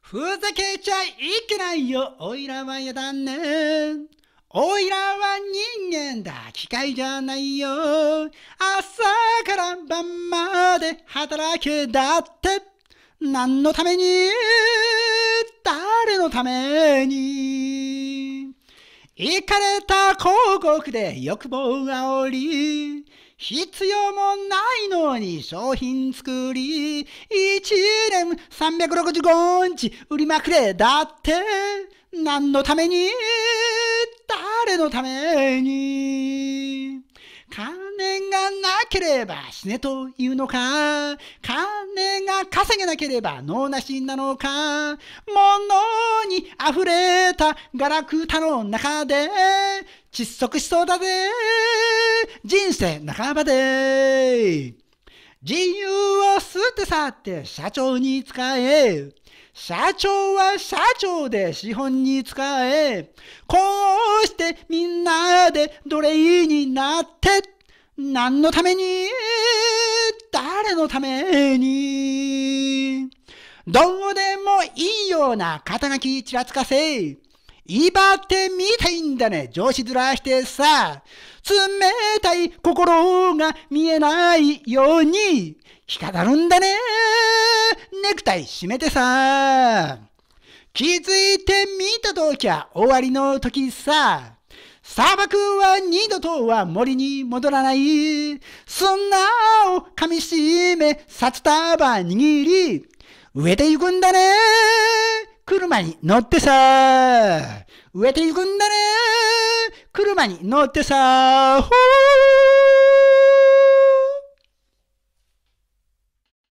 ふざけちゃいけないよ、おいらはやだね。おいらは人間だ、機械じゃないよ。朝から晩まで働けだって。何のために誰のために行かれた広告で欲望が煽り必要もないのに商品作り1年365日売りまくれだって何のために誰のためにがなければ死ねというのか金が稼げなければ脳なしなのか物に溢れたガラクタの中で窒息しそうだぜ人生半ばで自由を捨て去って社長に使え社長は社長で資本に使え、こうしてみんなで奴隷になって何のために誰のためにどうでもいいような肩書きちらつかせ威張ってみたいんだね上司ずらしてさ冷たい心が見えないように着飾るんだねネクタイ締めてさ気づいてみたときは終わりの時さ砂漠は二度とは森に戻らない。砂を噛みしめ、札束握り、植えていくんだね。車に乗ってさ。植えていくんだね。車に乗ってさ。ほー